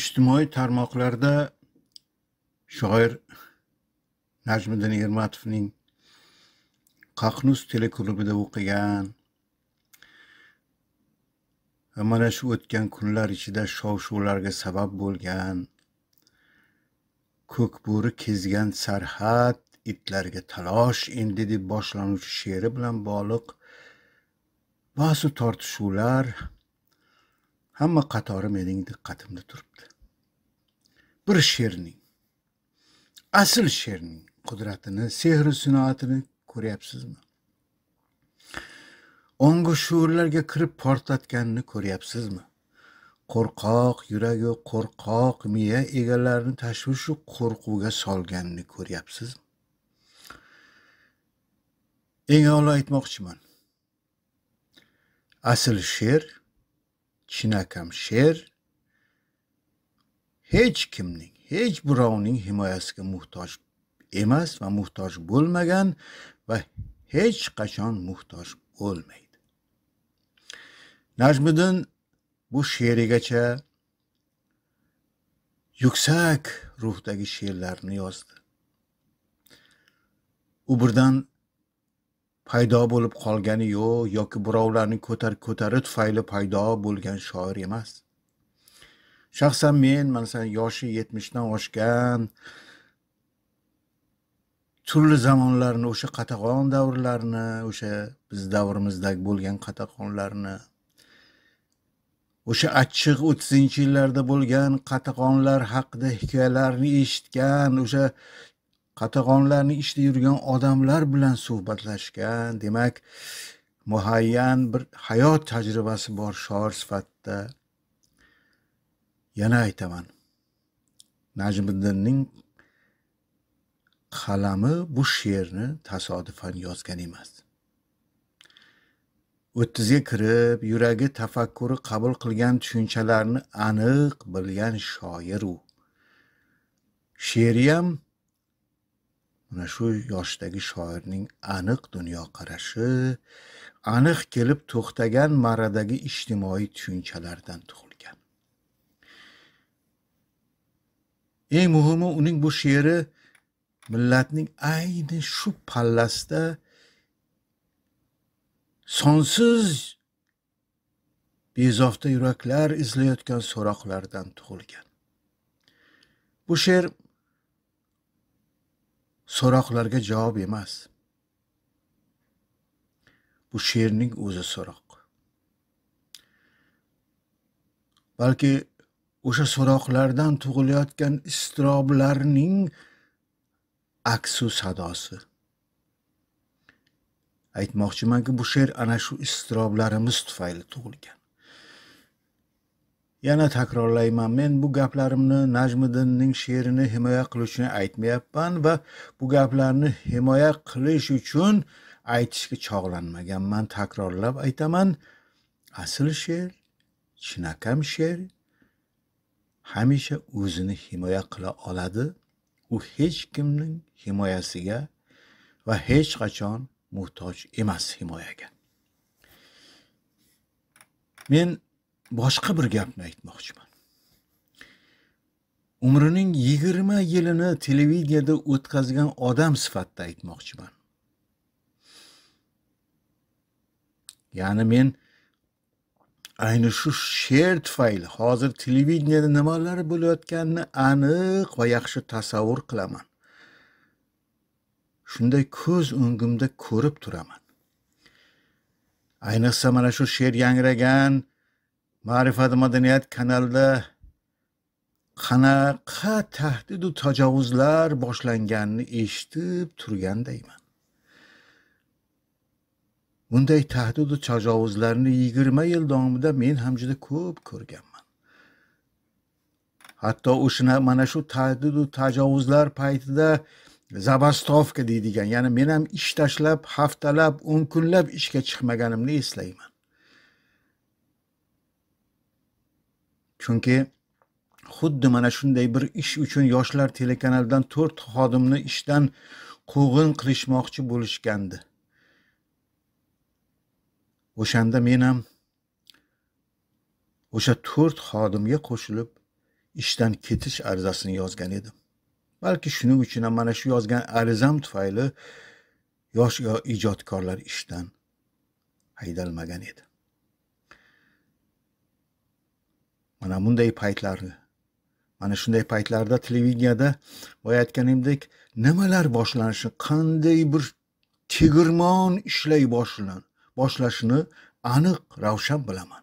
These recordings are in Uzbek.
ijtimoiy tarmoqlarda shoir najmiddin ermatovning qaqnus teleklubida o'qigan va mana shu o'tgan kunlar ichida shov shuvlarga sabab bo'lgan ko'k bo'ri kezgan sarhad itlarga talosh endi deb boshlanuvchi she'ri bilan bog'liq ba'zi tortishuvlar hamma qatori mening diqqatimda turibdi bir she'rning asl she'rning qudratini sehru sinoatini ko'ryapsizmi ongu shuurlarga kirib portlatganini ko'ryapsizmi qo'rqoq yuragi qo'rqoq miya egalarini tashvishu qo'rquvga solganini ko'ryapsizmi eng avvalo aytmoqchiman asl she'r chinakam she'r hech kimning hech birovning himoyasiga muhtoj emas va muhtoj bo'lmagan va hech qachon muhtoj bo'lmaydi najmiddin bu she'rigacha yuksak ruhdagi she'rlarni yozdi u birdan paydo bo'lib qolgani yo'q yoki birovlarni ko'tar ko'tari tufayli paydo bo'lgan shoir emas shaxsan men masalan yoshi yetmishdan oshgan turli zamonlarni o'sha qatag'on davrlarini o'sha biz davrimizdagi bo'lgan qatag'onlarni o'sha achchiq o'ttizinchi yillarda bo'lgan qatag'onlar haqida hikoyalarni eshitgan o'sha qatag'onlarni ishda yurgan odamlar bilan suhbatlashgan demak muayyan bir hayot tajribasi bor shoir sifatida yana aytaman najmiddinning qalami bu she'rni tasodifan yozgan emas o'ttizga kirib yuragi tafakkuri qabul qilgan tushunchalarni aniq bilgan shoir u she'ri ham mana shu yoshdagi shoirning aniq dunyoqarashi aniq kelib to'xtagan marradagi ijtimoiy tushunchalardan tug'ilgan eng muhimi uning bu she'ri millatning ayni shu pallasida sonsiz bezovta yuraklar izlayotgan so'roqlardan tug'ilgan bu she'r so'roqlarga javob emas bu she'rning o'zi so'roq balki o'sha so'roqlardan tug'ilayotgan iztiroblarning aksu sadosi aytmoqchimanki bu she'r ana shu iztiroblarimiz tufayli tug'ilgan yana takrorlayman men bu gaplarimni najmiddinning she'rini himoya qilish uchun aytmayapman va bu gaplarni himoya qilish uchun aytishga chog'lanmaganman takrorlab aytaman asl she'r chinakam she'r hamisha o'zini himoya qila oladi u hech kimning himoyasiga va hech qachon muhtoj emas himoyaga men boshqa bir gapni aytmoqchiman umrining yigirma yilini televideniyada o'tkazgan odam sifatida aytmoqchiman ya'ni men ayni shu she'r tufayli hozir televideniyada nimalar bo'layotganini aniq va yaxshi tasavvur qilaman shunday ko'z o'ngimda ko'rib turaman ayniqsa mana shu she'r yangragan ma'rifat madaniyat kanalida qanaqa tahdidu tajovuzlar boshlanganini eshitib turgandayman bunday tahdidu tajovuzlarni yigirma yil davomida men ham juda ko'p ko'rganman hatto o'shana mana shu tahdidu tajovuzlar paytida zabastovka deydigan ya'ni men ham ish tashlab haftalab o'n kunlab ishga chiqmaganimni eslayman chunki xuddi mana shunday bir ish uchun yoshlar telekanalidan to'rt xodimni ishdan quvg'in qilishmoqchi bo'lishgandi o'shanda men ham o'sha to'rt xodimga qo'shilib ishdan ketish arizasini yozgan edim balki shuning uchun ham mana shu yozgan arizam tufayli yosh ijodkorlar ishdan haydalmagan edi mana bunday paytlarni mana shunday paytlarda televideniyada boya aytganimdek nimalar boshlanishi qanday bir tegirmon ishlay boshlan boshlashini aniq ravshan bilaman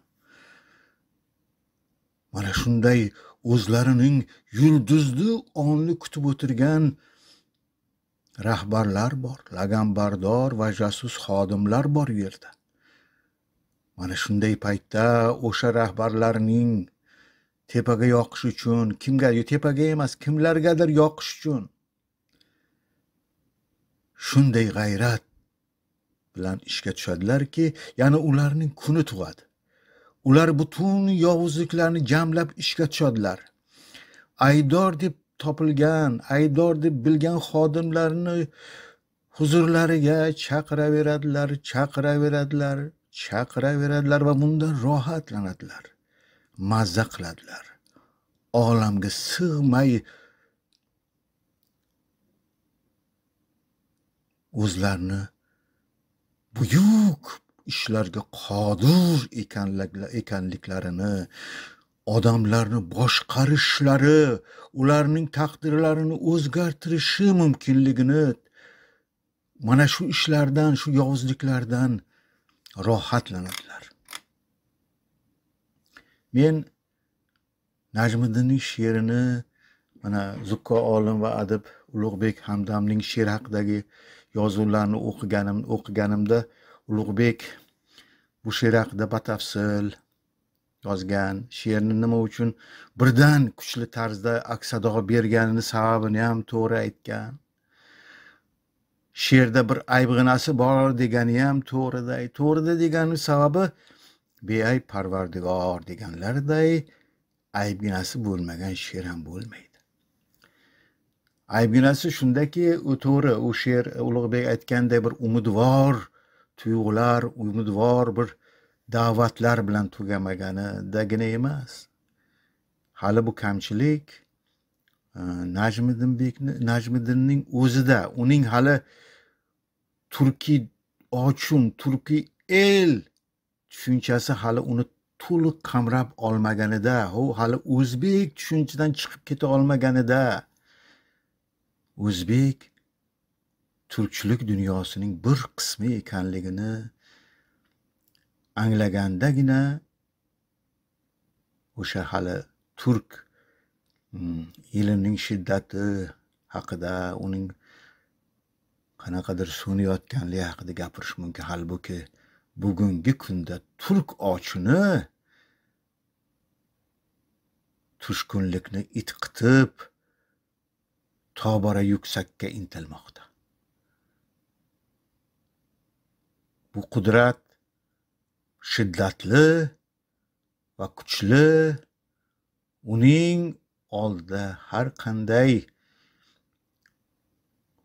mana shunday o'zlarining yulduzli onni kutib o'tirgan rahbarlar bor laganbardor va jasus xodimlar bor u yerda mana shunday paytda o'sha rahbarlarning tepaga yoqish uchun kimga tepaga emas kimlargadir yoqish uchun shunday g'ayrat bilan ishga tushadilarki yana ularning kuni tug'adi ular butun yovuzliklarni jamlab ishga tushadilar aybdor deb topilgan aybdor deb bilgan xodimlarni huzurlariga chaqiraveradilar chaqiraveradilar chaqiraveradilar va bundan rohatlanadilar mazza qiladilar olamga sig'may o'zlarini buyuk ishlarga qodir ekanliklarini odamlarni boshqarishlari ularning taqdirlarini o'zgartirishi mumkinligini mana shu ishlardan shu yovuzliklardan rohatlanadilar men najmiddinning she'rini mana zukko olim va adib ulug'bek hamdamning she'r haqidagi yozuvlarini o'qiganim o'qiganimda ulug'bek bu she'r haqida batafsil yozgan she'rni nima uchun birdan kuchli tarzda aksado berganini sababini ham to'g'ri aytgan she'rda bir aybg'inasi bor degani ham to'g'rida to'g'rida degani sababi beay parvardigor deganlariday aybginasi bo'lmagan she'r ham bo'lmaydi aybginasi shundaki u to'g'ri u she'r ulug'bek aytganday bir umidvor tuyg'ular umidvor bir da'vatlar bilan tugamaganidagina emas hali bu kamchilik e, najmiddinbekni najmiddinning o'zida uning hali turkiy ochun turkiy el tushunchasi hali uni to'liq qamrab olmaganida u hali o'zbek tushunchadan chiqib keta olmaganida o'zbek turkchilik dunyosining bir qismi ekanligini anglagandagina o'sha hali turk mm, yilining shiddati haqida uning qanaqadir so'nayotganligi haqida gapirish mumkin halbuki bugungi kunda turk ochini tushkunlikni itqitib tobora yuksakka intilmoqda bu qudrat shiddatli va kuchli uning oldida har qanday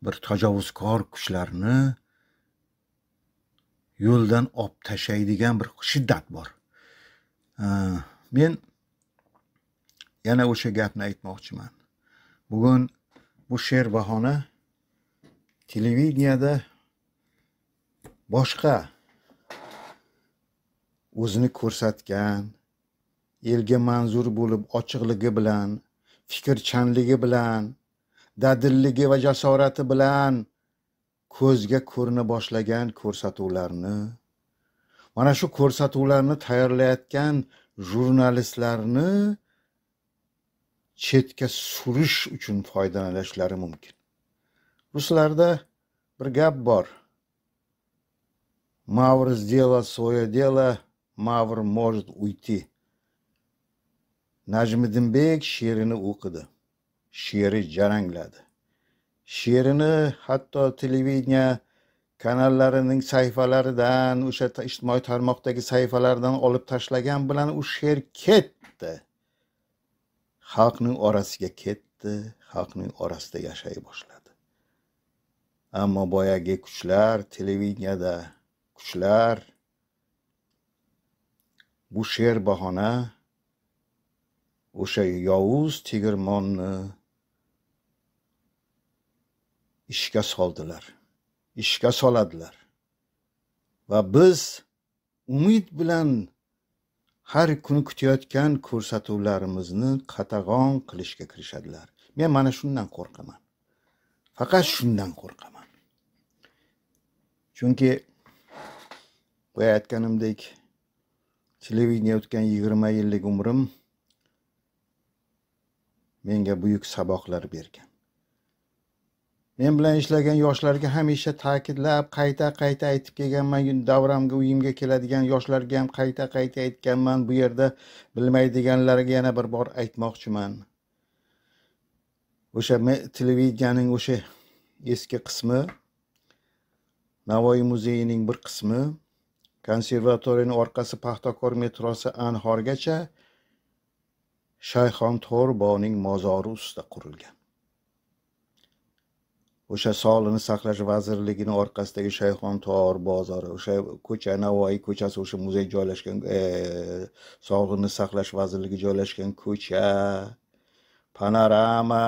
bir tajovuzkor kuchlarni yo'ldan olib tashlaydigan bir shiddat bor men yana o'sha gapni aytmoqchiman bugun bu she'r bahona televideniyada boshqa o'zini ko'rsatgan elga manzur bo'lib ochiqligi bilan fikrchanligi bilan dadilligi va jasorati bilan ko'zga ko'rina boshlagan ko'rsatuvlarni mana shu ko'rsatuvlarni tayyorlayotgan jurnalistlarni chetga surish uchun foydalanishlari mumkin ruslarda bir gap bor mavr сделал свое дело mavr может уйти najmiddinbek she'rini o'qidi she'ri jarangladi she'rini hatto televideniya kanallarining sahifalaridan o'sha ijtimoiy tarmoqdagi sahifalardan olib tashlagan bilan u she'r ketdi xalqning orasiga ketdi xalqning orasida yashay boshladi ammo boyagi kuchlar televideniyada kuchlar bu she'r bahona o'sha yovuz tegirmonni ishga soldilar ishga soladilar va biz umid bilan har kuni kutayotgan ko'rsatuvlarimizni qatag'on qilishga kirishadilar men mana shundan qo'rqaman faqat shundan qo'rqaman chunki boya aytganimdek televideniya o'tgan yigirma yillik umrim menga buyuk saboqlar bergan men bilan ishlagan yoshlarga hamisha ta'kidlab qayta qayta aytib kelganman davramga uyimga keladigan yoshlarga ham qayta qayta aytganman bu yerda bilmaydiganlarga yana bir bor aytmoqchiman o'sha televideniyaning o'sha eski qismi navoiy muzeyining bir qismi konservatoriyani orqasi paxtakor metrosi anhorgacha shayxon to'rboning mozori ustida qurilgan o'sha sog'liqni saqlash vazirligini orqasidagi shayxon tor bozori o'sha ko'cha navoiy ko'chasi o'sha muzey joylashgan e, sog'liqni saqlash vazirligi joylashgan ko'cha panorama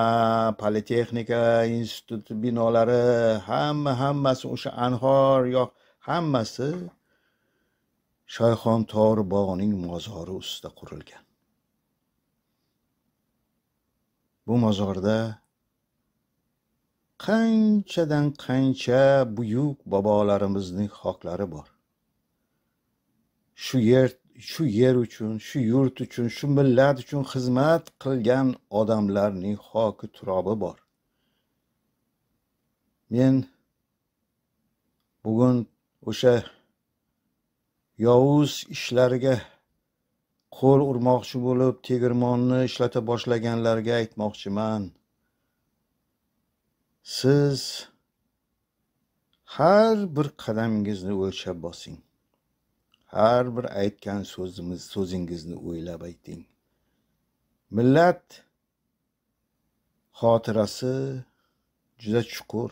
politexnika instituti binolari hamma hammasi o'sha anhor yoq hammasi shayxon tor bog'ining mozori ustida qurilgan bu mozorda qanchadan qancha buyuk bobolarimizning xoklari bor shu yer shu yer uchun shu yurt uchun shu millat uchun xizmat qilgan odamlarning xoki turobi bor men bugun o'sha yovuz ishlariga qo'l urmoqchi bo'lib tegirmonni ishlata boshlaganlarga aytmoqchiman siz har bir qadamingizni o'lchab bosing har bir aytgan so'zimiz so'zingizni o'ylab ayting millat xotirasi juda chuqur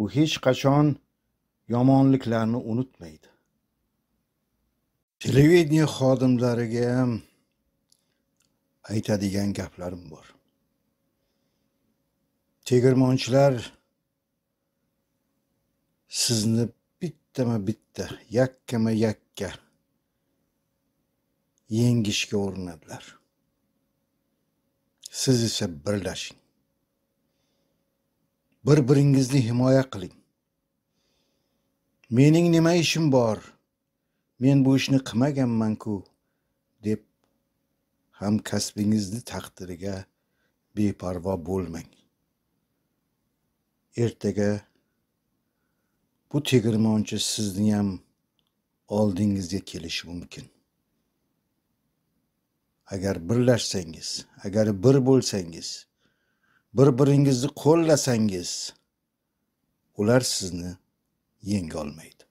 u hech qachon yomonliklarni unutmaydi televideniye xodimlariga ham aytadigan gaplarim bor tegirmonchilar sizni bittama bitta yakkama yakka yengishga urinadilar siz esa birlashing bir biringizni himoya qiling mening nima ishim bor men bu ishni qilmaganmanku deb hamkasbingizni taqdiriga beparvo bo'lmang ertaga bu tegirmonchi sizni ham oldingizga kelishi mumkin agar birlashsangiz agar bir bo'lsangiz bir biringizni qo'llasangiz ular sizni yenga olmaydi